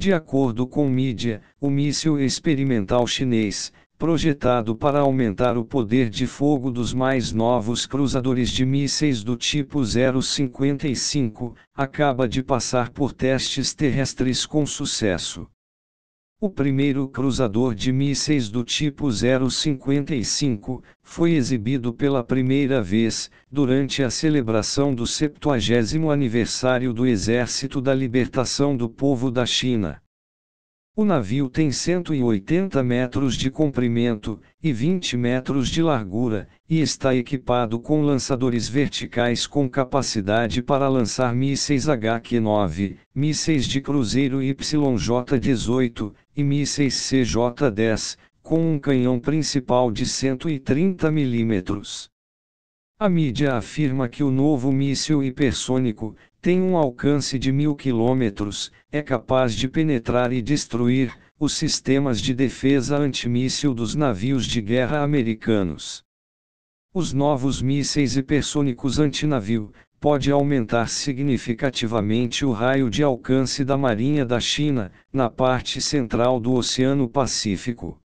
De acordo com mídia, o míssil experimental chinês, projetado para aumentar o poder de fogo dos mais novos cruzadores de mísseis do tipo 055, acaba de passar por testes terrestres com sucesso. O primeiro cruzador de mísseis do tipo 055 foi exibido pela primeira vez durante a celebração do 70 aniversário do Exército da Libertação do Povo da China. O navio tem 180 metros de comprimento e 20 metros de largura, e está equipado com lançadores verticais com capacidade para lançar mísseis HQ-9, mísseis de cruzeiro YJ-18 e mísseis CJ-10, com um canhão principal de 130 milímetros. A mídia afirma que o novo míssil hipersônico tem um alcance de mil quilômetros, é capaz de penetrar e destruir os sistemas de defesa antimíssil dos navios de guerra americanos. Os novos mísseis hipersônicos antinavio pode aumentar significativamente o raio de alcance da Marinha da China na parte central do Oceano Pacífico.